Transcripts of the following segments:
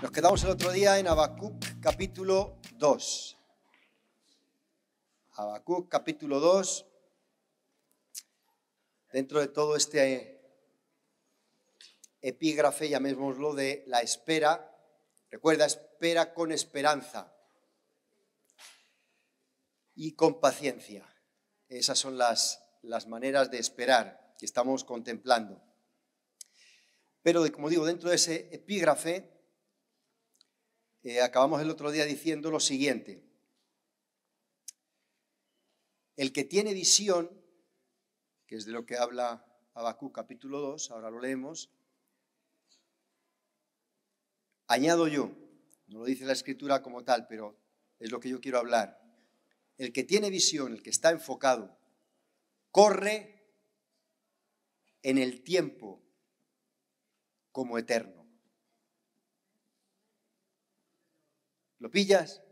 Nos quedamos el otro día en Habacuc capítulo 2. Habacuc capítulo 2. Dentro de todo este epígrafe, llamémoslo de la espera, recuerda, espera con esperanza y con paciencia. Esas son las, las maneras de esperar que estamos contemplando. Pero, como digo, dentro de ese epígrafe eh, acabamos el otro día diciendo lo siguiente. El que tiene visión, que es de lo que habla Abacú capítulo 2, ahora lo leemos, añado yo, no lo dice la escritura como tal, pero es lo que yo quiero hablar. El que tiene visión, el que está enfocado, corre en el tiempo como eterno. ¿Lo pillas?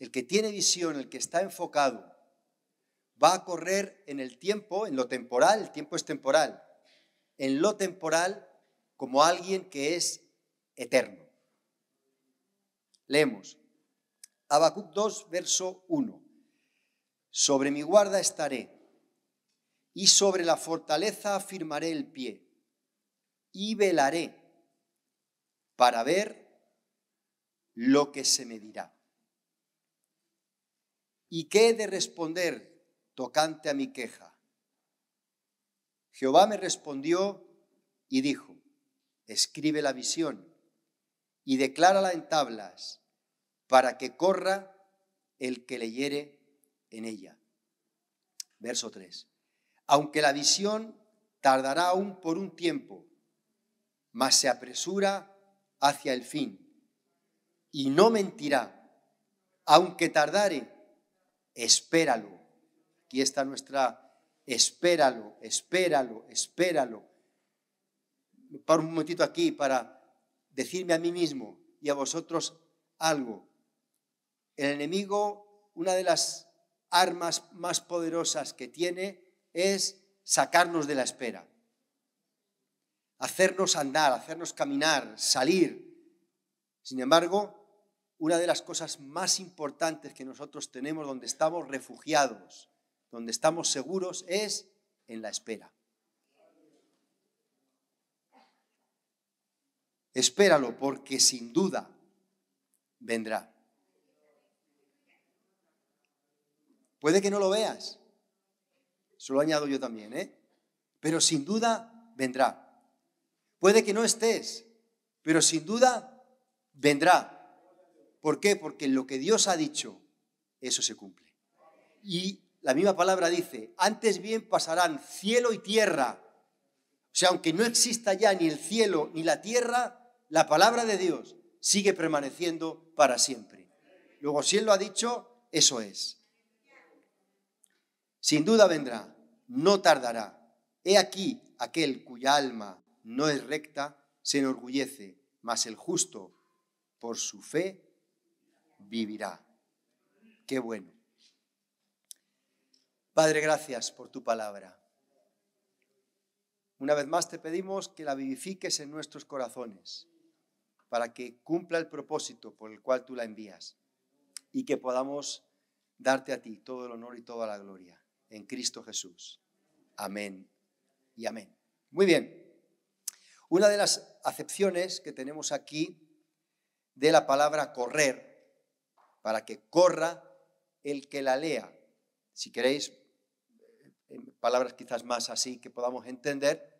El que tiene visión, el que está enfocado, va a correr en el tiempo, en lo temporal, el tiempo es temporal, en lo temporal como alguien que es eterno. Leemos. Habacuc 2, verso 1. Sobre mi guarda estaré y sobre la fortaleza afirmaré el pie y velaré para ver lo que se me dirá. ¿Y qué he de responder tocante a mi queja? Jehová me respondió y dijo, escribe la visión y declárala en tablas para que corra el que leyere en ella. Verso 3. Aunque la visión tardará aún por un tiempo, mas se apresura hacia el fin y no mentirá. Aunque tardare, espéralo. Aquí está nuestra, espéralo, espéralo, espéralo. Me paro un momentito aquí para decirme a mí mismo y a vosotros algo. El enemigo, una de las armas más poderosas que tiene es sacarnos de la espera, hacernos andar, hacernos caminar, salir. Sin embargo, una de las cosas más importantes que nosotros tenemos donde estamos refugiados, donde estamos seguros, es en la espera. Espéralo porque sin duda vendrá. Puede que no lo veas, se lo añado yo también, ¿eh? pero sin duda vendrá. Puede que no estés, pero sin duda vendrá. ¿Por qué? Porque lo que Dios ha dicho, eso se cumple. Y la misma palabra dice, antes bien pasarán cielo y tierra. O sea, aunque no exista ya ni el cielo ni la tierra, la palabra de Dios sigue permaneciendo para siempre. Luego, si Él lo ha dicho, eso es. Sin duda vendrá, no tardará. He aquí aquel cuya alma no es recta, se enorgullece, mas el justo, por su fe, vivirá. Qué bueno. Padre, gracias por tu palabra. Una vez más te pedimos que la vivifiques en nuestros corazones para que cumpla el propósito por el cual tú la envías y que podamos darte a ti todo el honor y toda la gloria en Cristo Jesús. Amén y amén. Muy bien. Una de las acepciones que tenemos aquí de la palabra correr para que corra el que la lea. Si queréis, en eh, eh, palabras quizás más así que podamos entender,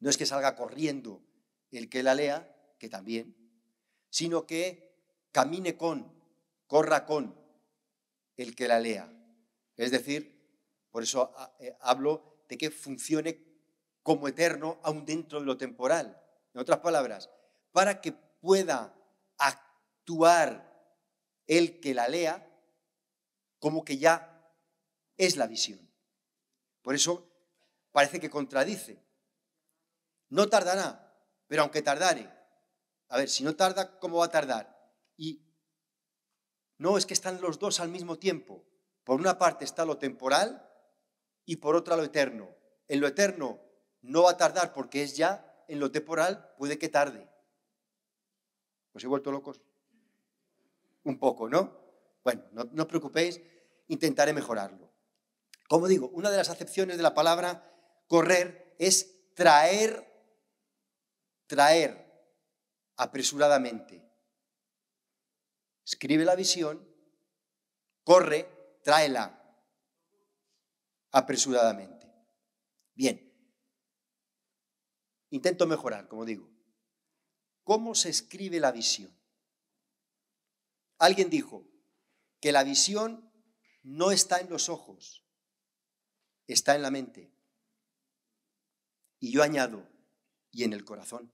no es que salga corriendo el que la lea, que también, sino que camine con, corra con el que la lea. Es decir, por eso eh, hablo de que funcione como eterno aún dentro de lo temporal. En otras palabras, para que pueda actuar el que la lea, como que ya es la visión. Por eso parece que contradice. No tardará, pero aunque tardare, a ver, si no tarda, ¿cómo va a tardar? Y no es que están los dos al mismo tiempo. Por una parte está lo temporal y por otra lo eterno. En lo eterno no va a tardar porque es ya, en lo temporal puede que tarde. Pues he vuelto locos? un poco, ¿no? Bueno, no, os preocupéis, intentaré mejorarlo. Como digo, una de las acepciones de la palabra correr es traer, traer apresuradamente. Escribe la visión, corre, tráela apresuradamente. Bien, intento mejorar, como digo. ¿Cómo se escribe la visión? Alguien dijo que la visión no está en los ojos, está en la mente. Y yo añado, y en el corazón.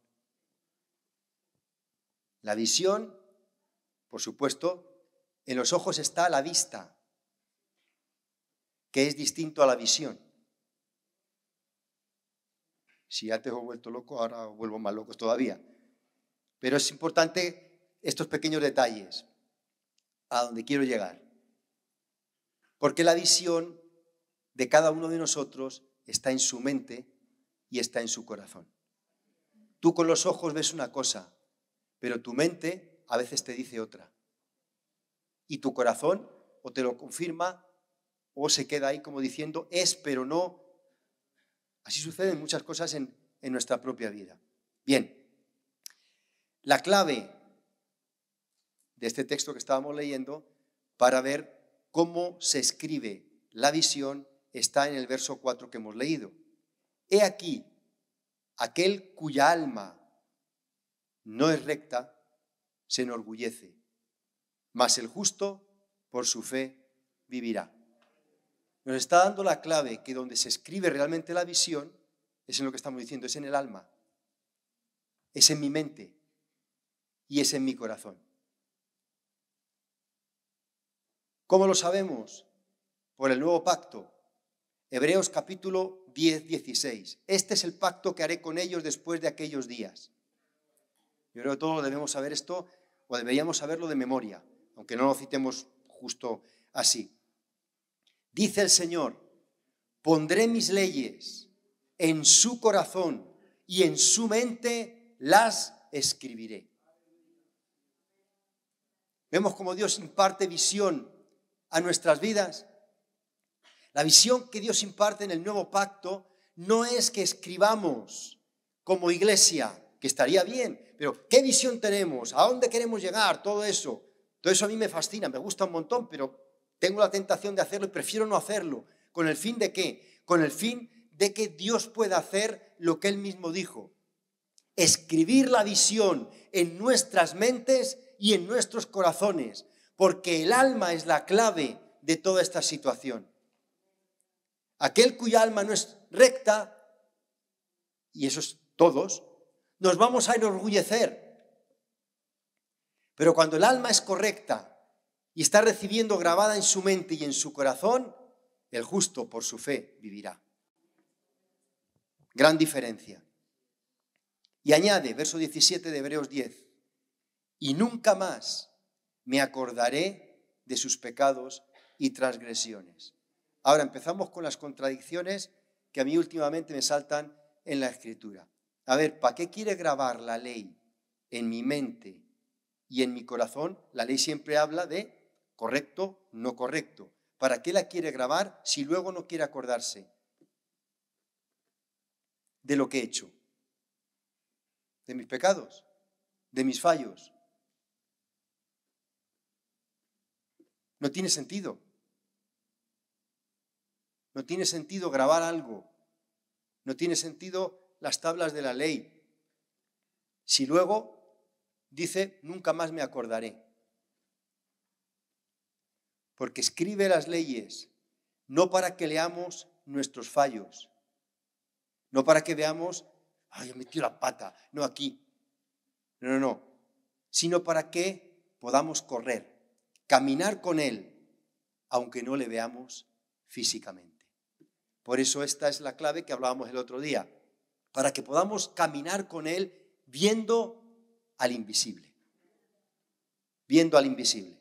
La visión, por supuesto, en los ojos está la vista, que es distinto a la visión. Si ya te he vuelto loco, ahora vuelvo más loco todavía. Pero es importante estos pequeños detalles a donde quiero llegar. Porque la visión de cada uno de nosotros está en su mente y está en su corazón. Tú con los ojos ves una cosa, pero tu mente a veces te dice otra. Y tu corazón o te lo confirma o se queda ahí como diciendo es, pero no. Así suceden muchas cosas en, en nuestra propia vida. Bien, la clave de este texto que estábamos leyendo para ver cómo se escribe la visión está en el verso 4 que hemos leído. He aquí, aquel cuya alma no es recta, se enorgullece, mas el justo por su fe vivirá. Nos está dando la clave que donde se escribe realmente la visión es en lo que estamos diciendo, es en el alma, es en mi mente y es en mi corazón. ¿Cómo lo sabemos? Por el nuevo pacto. Hebreos capítulo 10, 16. Este es el pacto que haré con ellos después de aquellos días. Yo creo que todos debemos saber esto o deberíamos saberlo de memoria, aunque no lo citemos justo así. Dice el Señor, pondré mis leyes en su corazón y en su mente las escribiré. Vemos como Dios imparte visión a nuestras vidas. La visión que Dios imparte en el nuevo pacto no es que escribamos como iglesia, que estaría bien, pero ¿qué visión tenemos? ¿A dónde queremos llegar? Todo eso. Todo eso a mí me fascina, me gusta un montón, pero tengo la tentación de hacerlo y prefiero no hacerlo. ¿Con el fin de qué? Con el fin de que Dios pueda hacer lo que Él mismo dijo. Escribir la visión en nuestras mentes y en nuestros corazones porque el alma es la clave de toda esta situación. Aquel cuya alma no es recta, y eso es todos, nos vamos a enorgullecer. Pero cuando el alma es correcta y está recibiendo grabada en su mente y en su corazón, el justo por su fe vivirá. Gran diferencia. Y añade, verso 17 de Hebreos 10, y nunca más me acordaré de sus pecados y transgresiones. Ahora empezamos con las contradicciones que a mí últimamente me saltan en la escritura. A ver, ¿para qué quiere grabar la ley en mi mente y en mi corazón? La ley siempre habla de correcto, no correcto. ¿Para qué la quiere grabar si luego no quiere acordarse de lo que he hecho? De mis pecados, de mis fallos, No tiene sentido. No tiene sentido grabar algo. No tiene sentido las tablas de la ley. Si luego dice, nunca más me acordaré. Porque escribe las leyes, no para que leamos nuestros fallos, no para que veamos, ay, he metido la pata, no aquí, no, no, no, sino para que podamos correr caminar con Él, aunque no le veamos físicamente. Por eso esta es la clave que hablábamos el otro día, para que podamos caminar con Él viendo al invisible, viendo al invisible.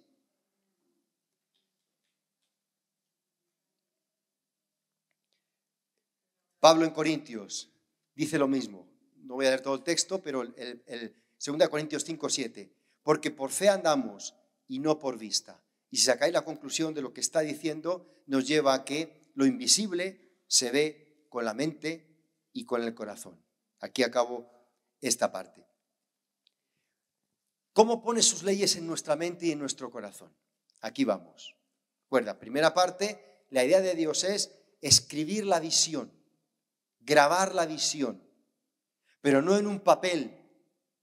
Pablo en Corintios dice lo mismo. No voy a leer todo el texto, pero el, 2 Corintios 5, 7. Porque por fe andamos, y no por vista. Y si sacáis la conclusión de lo que está diciendo, nos lleva a que lo invisible se ve con la mente y con el corazón. Aquí acabo esta parte. ¿Cómo pone sus leyes en nuestra mente y en nuestro corazón? Aquí vamos. Recuerda, primera parte, la idea de Dios es escribir la visión, grabar la visión, pero no en un papel,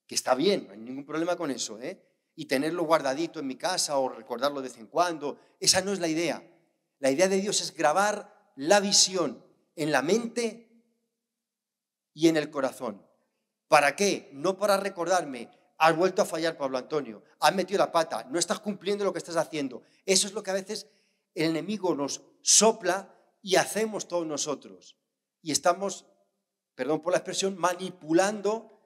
que está bien, no hay ningún problema con eso, ¿eh? y tenerlo guardadito en mi casa o recordarlo de vez en cuando. Esa no es la idea. La idea de Dios es grabar la visión en la mente y en el corazón. ¿Para qué? No para recordarme, has vuelto a fallar, Pablo Antonio, has metido la pata, no estás cumpliendo lo que estás haciendo. Eso es lo que a veces el enemigo nos sopla y hacemos todos nosotros. Y estamos, perdón por la expresión, manipulando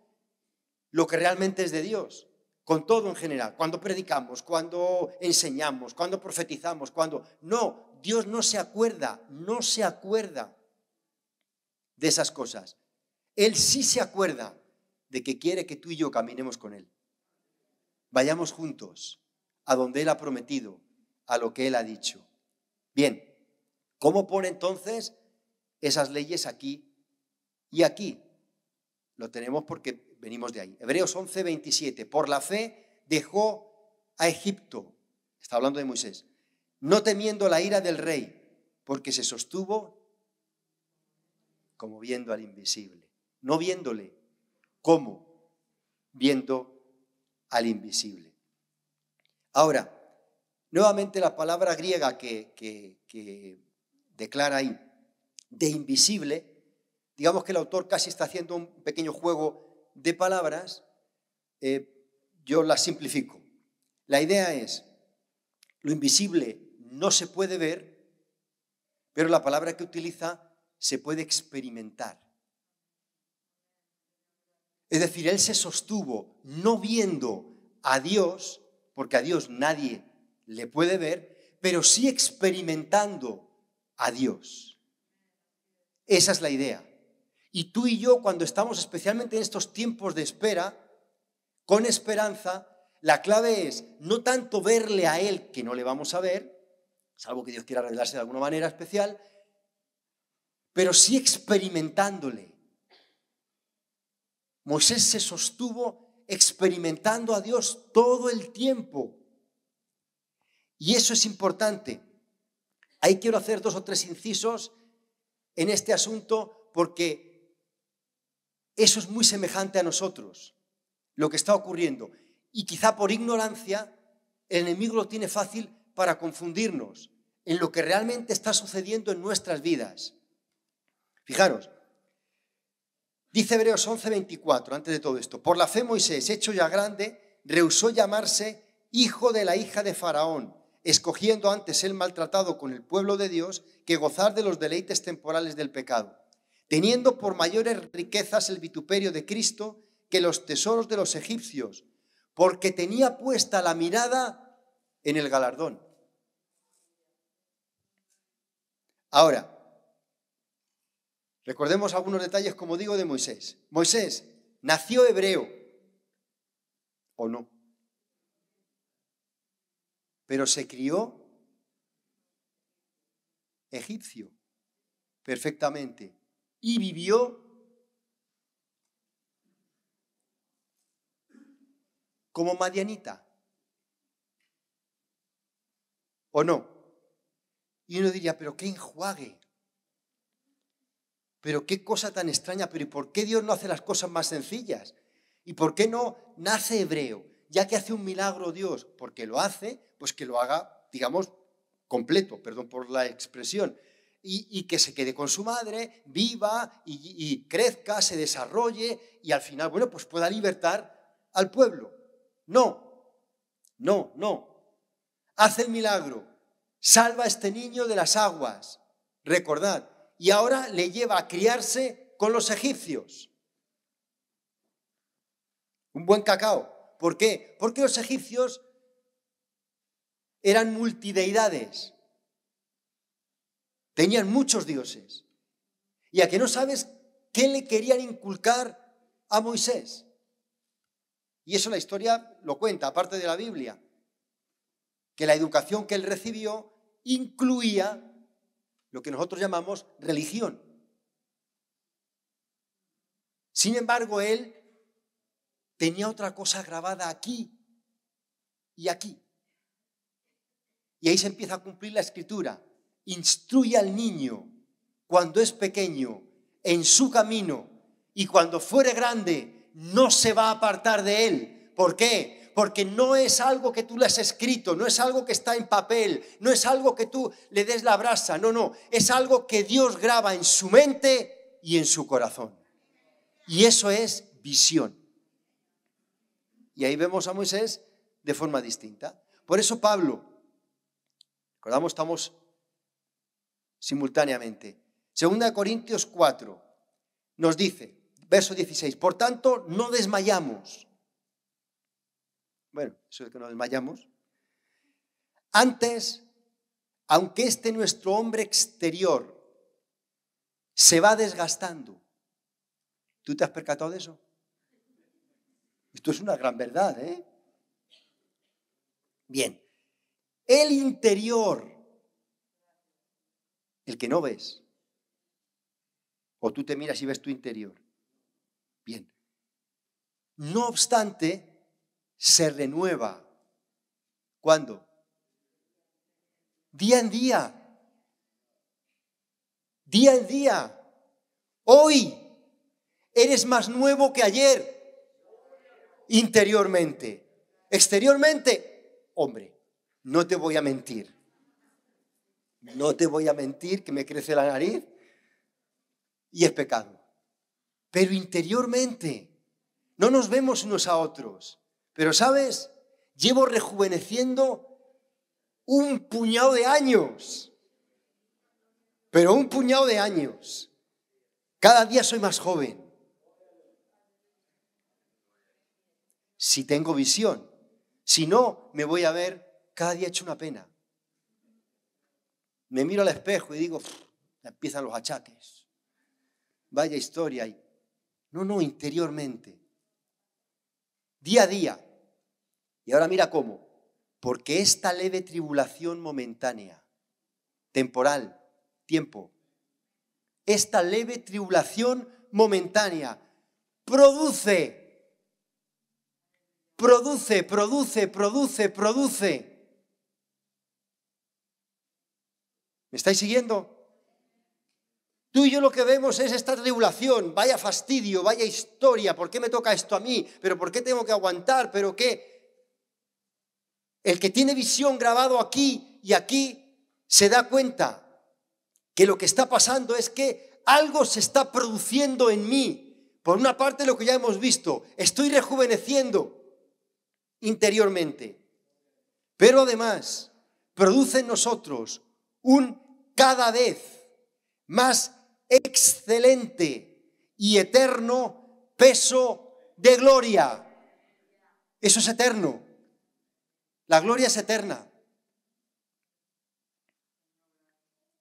lo que realmente es de Dios con todo en general, cuando predicamos, cuando enseñamos, cuando profetizamos, cuando... No, Dios no se acuerda, no se acuerda de esas cosas. Él sí se acuerda de que quiere que tú y yo caminemos con Él. Vayamos juntos a donde Él ha prometido, a lo que Él ha dicho. Bien, ¿cómo pone entonces esas leyes aquí y aquí? Lo tenemos porque venimos de ahí. Hebreos 11, 27. Por la fe dejó a Egipto, está hablando de Moisés, no temiendo la ira del rey, porque se sostuvo como viendo al invisible, no viéndole, como viendo al invisible. Ahora, nuevamente la palabra griega que, que declara ahí, de invisible, digamos que el autor casi está haciendo un pequeño juego de palabras, eh, yo las simplifico. La idea es, lo invisible no se puede ver, pero la palabra que utiliza se puede experimentar. Es decir, él se sostuvo no viendo a Dios, porque a Dios nadie le puede ver, pero sí experimentando a Dios. Esa es la idea. Y tú y yo, cuando estamos especialmente en estos tiempos de espera, con esperanza, la clave es no tanto verle a Él, que no le vamos a ver, salvo que Dios quiera arreglarse de alguna manera especial, pero sí experimentándole. Moisés se sostuvo experimentando a Dios todo el tiempo. Y eso es importante. Ahí quiero hacer dos o tres incisos en este asunto porque eso es muy semejante a nosotros, lo que está ocurriendo. Y quizá por ignorancia, el enemigo lo tiene fácil para confundirnos en lo que realmente está sucediendo en nuestras vidas. Fijaros, dice Hebreos 11:24, antes de todo esto, por la fe Moisés, hecho ya grande, rehusó llamarse hijo de la hija de Faraón, escogiendo antes el maltratado con el pueblo de Dios que gozar de los deleites temporales del pecado teniendo por mayores riquezas el vituperio de Cristo que los tesoros de los egipcios, porque tenía puesta la mirada en el galardón. Ahora, recordemos algunos detalles, como digo, de Moisés. Moisés nació hebreo, ¿o no? Pero se crió egipcio, perfectamente y vivió como Madianita. ¿O no? Y uno diría, pero qué enjuague. Pero qué cosa tan extraña, pero por qué Dios no hace las cosas más sencillas? ¿Y por qué no nace hebreo? Ya que hace un milagro Dios, porque lo hace, pues que lo haga, digamos, completo, perdón por la expresión, y, que se quede con su madre, viva y, crezca, se desarrolle y al final, bueno, pues pueda libertar al pueblo. No, no, no. Hace el milagro, salva a este niño de las aguas, recordad, y ahora le lleva a criarse con los egipcios. Un buen cacao. ¿Por qué? Porque los egipcios eran multideidades. Tenían muchos dioses. ¿Y a que no sabes qué le querían inculcar a Moisés? Y eso la historia lo cuenta, aparte de la Biblia, que la educación que él recibió incluía lo que nosotros llamamos religión. Sin embargo, él tenía otra cosa grabada aquí y aquí. Y ahí se empieza a cumplir la escritura instruye al niño cuando es pequeño en su camino y cuando fuere grande no se va a apartar de él. ¿Por qué? Porque no es algo que tú le has escrito, no es algo que está en papel, no es algo que tú le des la brasa, no, no, es algo que Dios graba en su mente y en su corazón. Y eso es visión. Y ahí vemos a Moisés de forma distinta. Por eso Pablo, recordamos, estamos simultáneamente. Segunda de Corintios 4 nos dice, verso 16, por tanto, no desmayamos. Bueno, eso es que no desmayamos. Antes, aunque este nuestro hombre exterior se va desgastando, ¿tú te has percatado de eso? Esto es una gran verdad, ¿eh? Bien, el interior el que no ves. O tú te miras y ves tu interior. Bien. No obstante, se renueva. ¿Cuándo? Día en día. Día en día. Hoy eres más nuevo que ayer. Interiormente. Exteriormente, hombre, no te voy a mentir. No te voy a mentir que me crece la nariz y es pecado. Pero interiormente no nos vemos unos a otros. Pero sabes, llevo rejuveneciendo un puñado de años. Pero un puñado de años. Cada día soy más joven. Si tengo visión. Si no, me voy a ver cada día hecho una pena. Me miro al espejo y digo, empiezan los achaques. Vaya historia. No, no, interiormente. Día a día. Y ahora mira cómo. Porque esta leve tribulación momentánea, temporal, tiempo, esta leve tribulación momentánea produce, produce, produce, produce, produce ¿Me estáis siguiendo? Tú y yo lo que vemos es esta tribulación, vaya fastidio, vaya historia, ¿por qué me toca esto a mí? ¿Pero por qué tengo que aguantar? ¿Pero qué? El que tiene visión grabado aquí y aquí se da cuenta que lo que está pasando es que algo se está produciendo en mí. Por una parte lo que ya hemos visto, estoy rejuveneciendo interiormente, pero además produce en nosotros un cada vez más excelente y eterno peso de gloria. Eso es eterno. La gloria es eterna.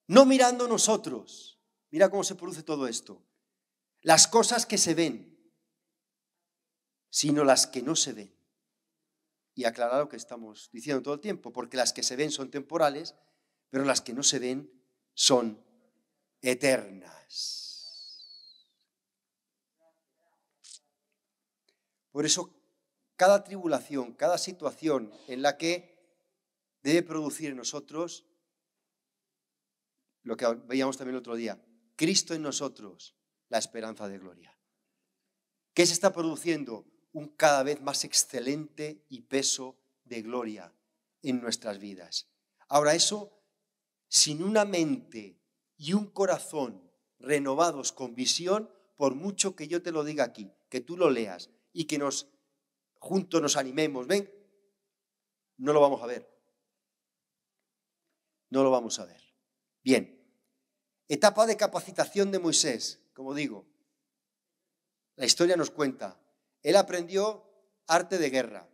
No mirando nosotros. Mira cómo se produce todo esto. Las cosas que se ven, sino las que no se ven. Y aclarar lo que estamos diciendo todo el tiempo, porque las que se ven son temporales, pero las que no se ven son eternas. Por eso cada tribulación, cada situación en la que debe producir en nosotros lo que veíamos también el otro día, Cristo en nosotros, la esperanza de gloria. ¿Qué se está produciendo? Un cada vez más excelente y peso de gloria en nuestras vidas. Ahora eso sin una mente y un corazón renovados con visión, por mucho que yo te lo diga aquí, que tú lo leas y que nos juntos nos animemos, ven, no lo vamos a ver. No lo vamos a ver. Bien. Etapa de capacitación de Moisés, como digo. La historia nos cuenta. Él aprendió arte de guerra,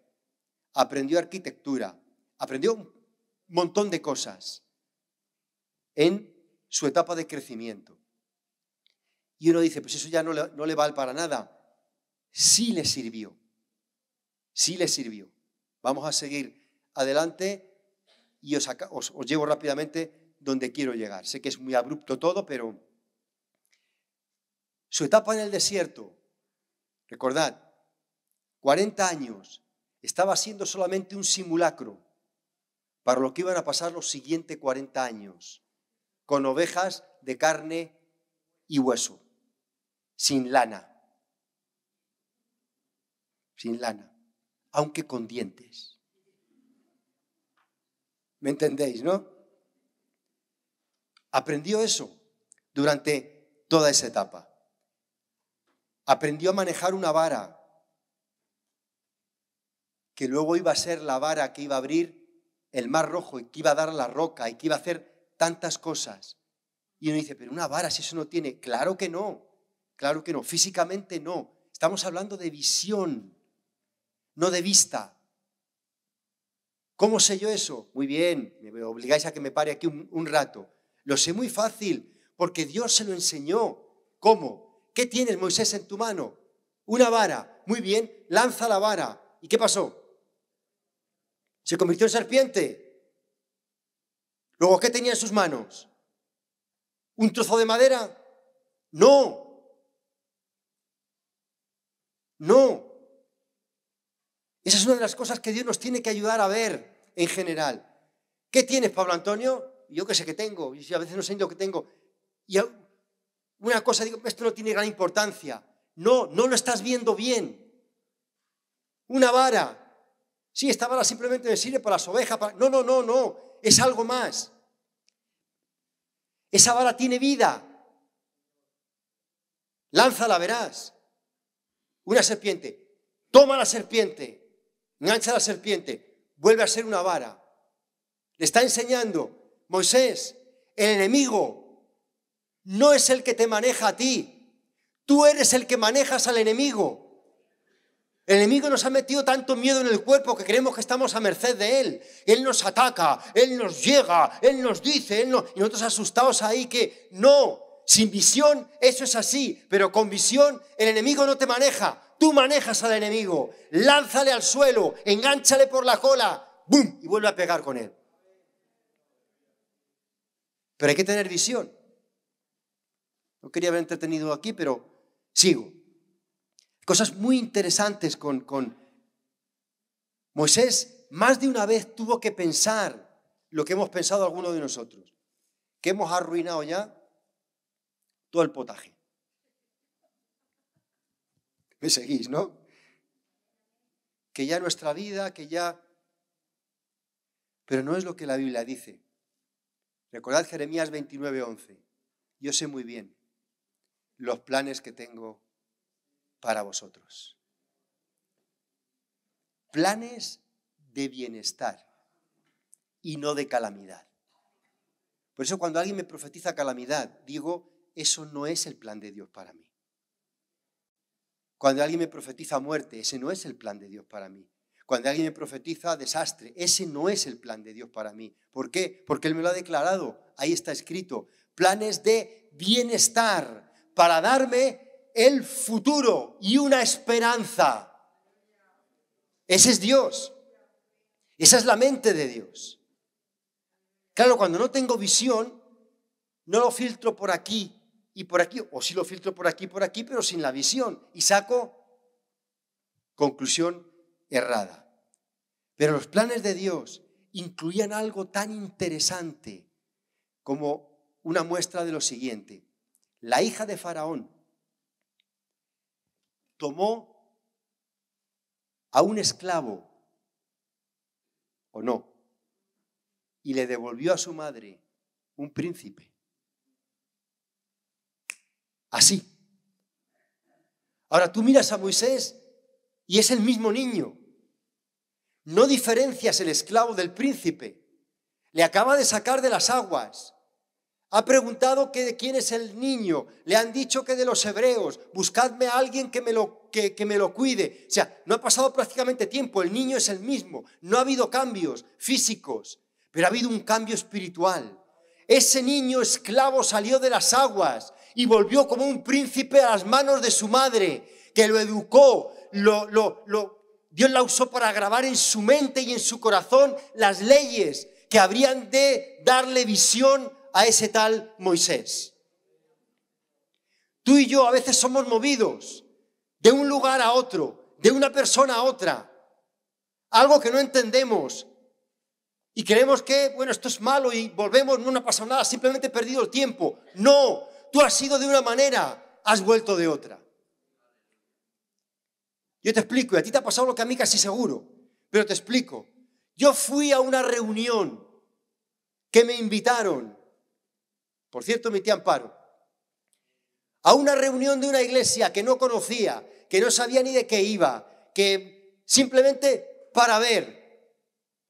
aprendió arquitectura, aprendió un montón de cosas en su etapa de crecimiento. Y uno dice, pues eso ya no le, vale para nada. Sí le sirvió, sí le sirvió. Vamos a seguir adelante y os, os llevo rápidamente donde quiero llegar. Sé que es muy abrupto todo, pero su etapa en el desierto, recordad, 40 años, estaba siendo solamente un simulacro para lo que iban a pasar los siguientes 40 años con ovejas de carne y hueso, sin lana, sin lana, aunque con dientes. ¿Me entendéis, no? Aprendió eso durante toda esa etapa. Aprendió a manejar una vara que luego iba a ser la vara que iba a abrir el mar rojo y que iba a dar la roca y que iba a hacer tantas cosas. Y uno dice, pero una vara, si eso no tiene, claro que no, claro que no, físicamente no. Estamos hablando de visión, no de vista. ¿Cómo sé yo eso? Muy bien, me obligáis a que me pare aquí un, rato. Lo sé muy fácil, porque Dios se lo enseñó. ¿Cómo? ¿Qué tienes, Moisés, en tu mano? Una vara. Muy bien, lanza la vara. ¿Y qué pasó? ¿Se convirtió en serpiente? Luego, ¿qué tenía en sus manos? ¿Un trozo de madera? No. No. Esa es una de las cosas que Dios nos tiene que ayudar a ver en general. ¿Qué tienes, Pablo Antonio? Yo que sé que tengo, y a veces no sé lo que tengo. Y una cosa digo, esto no tiene gran importancia. No, no lo estás viendo bien. Una vara. Sí, esta vara simplemente me sirve para las ovejas. Para... No, no, no, no es algo más. Esa vara tiene vida. Lánzala, verás. Una serpiente. Toma la serpiente. Engancha la serpiente. Vuelve a ser una vara. Le está enseñando, Moisés, el enemigo no es el que te maneja a ti. Tú eres el que manejas al enemigo. El enemigo nos ha metido tanto miedo en el cuerpo que creemos que estamos a merced de él. Él nos ataca, él nos llega, él nos dice, y nosotros asustados ahí que no, sin visión eso es así, pero con visión el enemigo no te maneja, tú manejas al enemigo, lánzale al suelo, engánchale por la cola, ¡bum! y vuelve a pegar con él. Pero hay que tener visión. No quería haber entretenido aquí, pero sigo. Cosas muy interesantes con, Moisés. Más de una vez tuvo que pensar lo que hemos pensado algunos de nosotros, que hemos arruinado ya todo el potaje. Me seguís, ¿no? Que ya nuestra vida, que ya... Pero no es lo que la Biblia dice. Recordad Jeremías 29:11. Yo sé muy bien los planes que tengo para vosotros. Planes de bienestar y no de calamidad. Por eso cuando alguien me profetiza calamidad, digo, eso no es el plan de Dios para mí. Cuando alguien me profetiza muerte, ese no es el plan de Dios para mí. Cuando alguien me profetiza desastre, ese no es el plan de Dios para mí. ¿Por qué? Porque Él me lo ha declarado, ahí está escrito. Planes de bienestar para darme el futuro y una esperanza. Ese es Dios. Esa es la mente de Dios. Claro, cuando no tengo visión, no lo filtro por aquí y por aquí, o sí lo filtro por aquí y por aquí, pero sin la visión, y saco conclusión errada. Pero los planes de Dios incluían algo tan interesante como una muestra de lo siguiente. La hija de Faraón tomó a un esclavo, ¿o no? Y le devolvió a su madre un príncipe. Así. Ahora tú miras a Moisés y es el mismo niño. No diferencias el esclavo del príncipe. Le acaba de sacar de las aguas. Ha preguntado que de quién es el niño. Le han dicho que de los hebreos. Buscadme a alguien que me lo, que, me lo cuide. O sea, no ha pasado prácticamente tiempo. El niño es el mismo. No ha habido cambios físicos, pero ha habido un cambio espiritual. Ese niño esclavo salió de las aguas y volvió como un príncipe a las manos de su madre, que lo educó, lo, Dios la usó para grabar en su mente y en su corazón las leyes que habrían de darle visión a ese tal Moisés. Tú y yo a veces somos movidos de un lugar a otro, de una persona a otra, algo que no entendemos y creemos que, bueno, esto es malo y volvemos, no ha pasado nada, simplemente he perdido el tiempo. No, tú has sido de una manera, has vuelto de otra. Yo te explico, y a ti te ha pasado lo que a mí casi seguro, pero te explico. Yo fui a una reunión que me invitaron por cierto, mi tía Amparo, a una reunión de una iglesia que no conocía, que no sabía ni de qué iba, que simplemente para ver,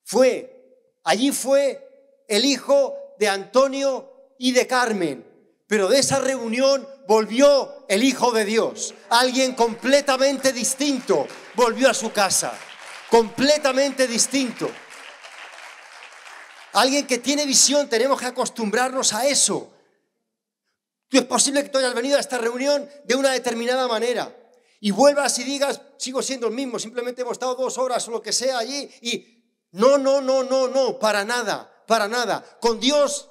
fue, allí fue el hijo de Antonio y de Carmen, pero de esa reunión volvió el Hijo de Dios, alguien completamente distinto, volvió a su casa, completamente distinto. Alguien que tiene visión, tenemos que acostumbrarnos a eso, Tú es posible que tú hayas venido a esta reunión de una determinada manera y vuelvas y digas, sigo siendo el mismo, simplemente hemos estado dos horas o lo que sea allí y no, no, no, no, no, para nada, para nada. Con Dios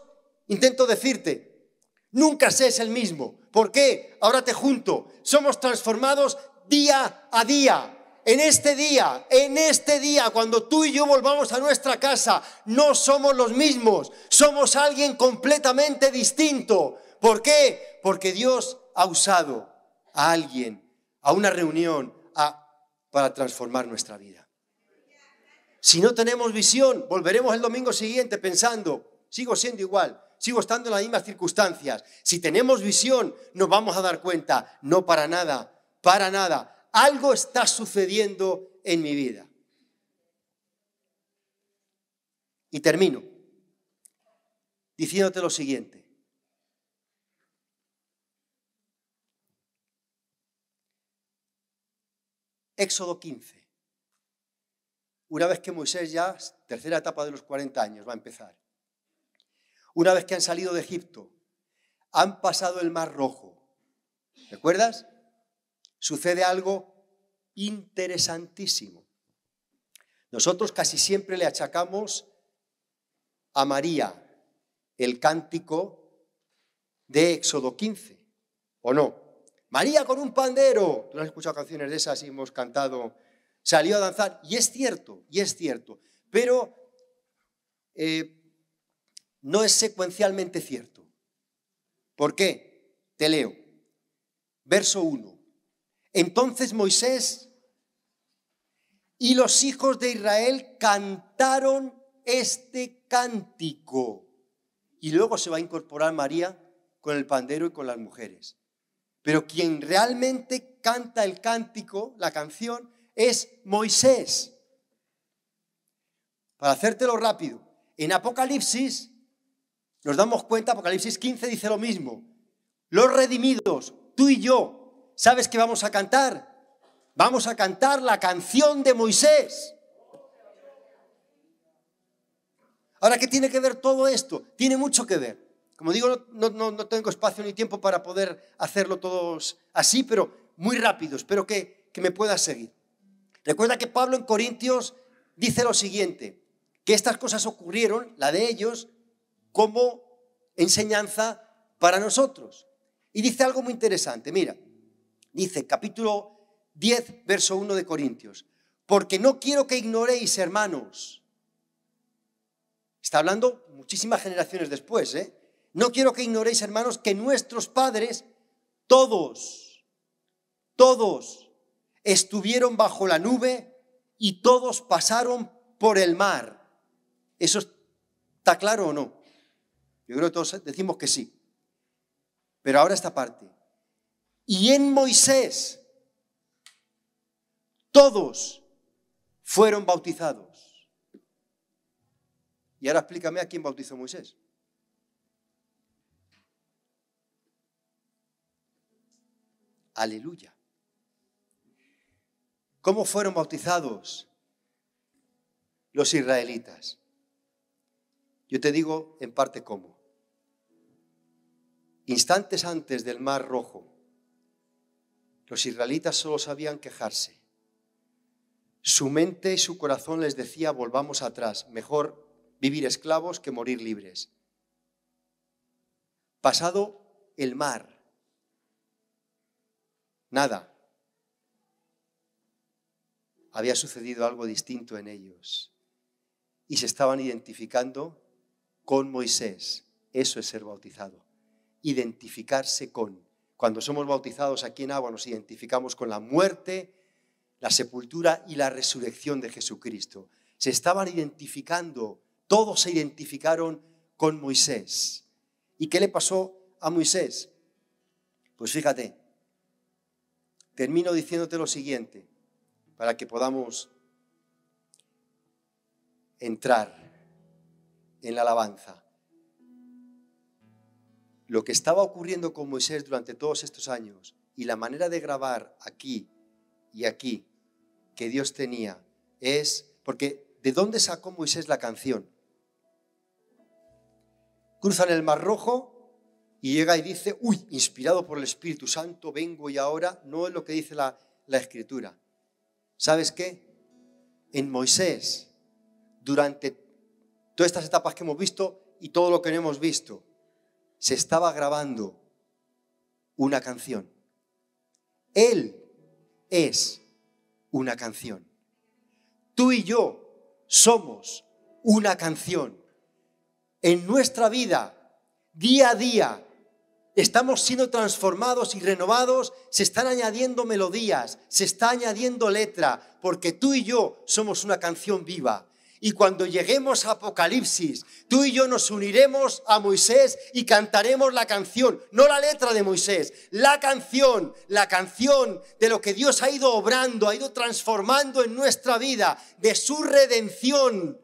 intento decirte, nunca seas el mismo. ¿Por qué? Ahora te junto. Somos transformados día a día. En este día, en este día, cuando tú y yo volvamos a nuestra casa, no somos los mismos, somos alguien completamente distinto. ¿Por qué? Porque Dios ha usado a alguien, a una reunión, a, para transformar nuestra vida. Si no tenemos visión, volveremos el domingo siguiente pensando, sigo siendo igual, sigo estando en las mismas circunstancias. Si tenemos visión, nos vamos a dar cuenta, no para nada, para nada. Algo está sucediendo en mi vida. Y termino diciéndote lo siguiente. Éxodo 15. Una vez que Moisés ya, tercera etapa de los 40 años, va a empezar. Una vez que han salido de Egipto, han pasado el Mar Rojo. ¿Recuerdas? Sucede algo interesantísimo. Nosotros casi siempre le achacamos a María el cántico de Éxodo 15, ¿o no? María con un pandero. Tú has escuchado canciones de esas y hemos cantado. Salió a danzar. Y es cierto, y es cierto. Pero eh, no es secuencialmente cierto. ¿Por qué? Te leo. Verso 1. Entonces Moisés y los hijos de Israel cantaron este cántico. Y luego se va a incorporar María con el pandero y con las mujeres. Pero quien realmente canta el cántico, la canción, es Moisés. Para hacértelo rápido, en Apocalipsis nos damos cuenta, Apocalipsis 15 dice lo mismo. Los redimidos, tú y yo, ¿sabes qué vamos a cantar? Vamos a cantar la canción de Moisés. Ahora, ¿qué tiene que ver todo esto? Tiene mucho que ver. Como digo, no, tengo espacio ni tiempo para poder hacerlo todos así, pero muy rápido. Espero que, me puedas seguir. Recuerda que Pablo en Corintios dice lo siguiente, que estas cosas ocurrieron, la de ellos, como enseñanza para nosotros. Y dice algo muy interesante, mira, dice capítulo 10, verso 1 de Corintios, porque no quiero que ignoréis, hermanos. Está hablando muchísimas generaciones después, ¿eh? No quiero que ignoréis, hermanos, que nuestros padres, todos, todos estuvieron bajo la nube y todos pasaron por el mar. ¿Eso está claro o no? Yo creo que todos decimos que sí. Pero ahora esta parte. Y en Moisés todos fueron bautizados. Y ahora explícame a quién bautizó Moisés. Aleluya. ¿Cómo fueron bautizados los israelitas? Yo te digo en parte cómo. Instantes antes del Mar Rojo, los israelitas solo sabían quejarse. Su mente y su corazón les decía, volvamos atrás, mejor vivir esclavos que morir libres. Pasado el mar, Nada. Había sucedido algo distinto en ellos y se estaban identificando con Moisés. Eso es ser bautizado. Identificarse con. Cuando somos bautizados aquí en agua nos identificamos con la muerte, la sepultura y la resurrección de Jesucristo. Se estaban identificando, todos se identificaron con Moisés. ¿Y qué le pasó a Moisés? Pues fíjate, Termino diciéndote lo siguiente, para que podamos entrar en la alabanza. Lo que estaba ocurriendo con Moisés durante todos estos años y la manera de grabar aquí y aquí que Dios tenía es, porque ¿de dónde sacó Moisés la canción? Cruzan el Mar Rojo y llega y dice, uy, inspirado por el Espíritu Santo, vengo y ahora, no es lo que dice la, Escritura. ¿Sabes qué? En Moisés, durante todas estas etapas que hemos visto y todo lo que no hemos visto, se estaba grabando una canción. Él es una canción. Tú y yo somos una canción. En nuestra vida, día a día, Estamos siendo transformados y renovados, se están añadiendo melodías, se está añadiendo letra, porque tú y yo somos una canción viva. Y cuando lleguemos a Apocalipsis, tú y yo nos uniremos a Moisés y cantaremos la canción, no la letra de Moisés, la canción, la canción de lo que Dios ha ido obrando, ha ido transformando en nuestra vida, de su redención,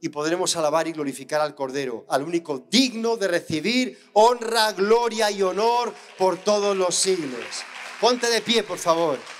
y podremos alabar y glorificar al Cordero, al único digno de recibir honra, gloria y honor por todos los siglos. Ponte de pie, por favor.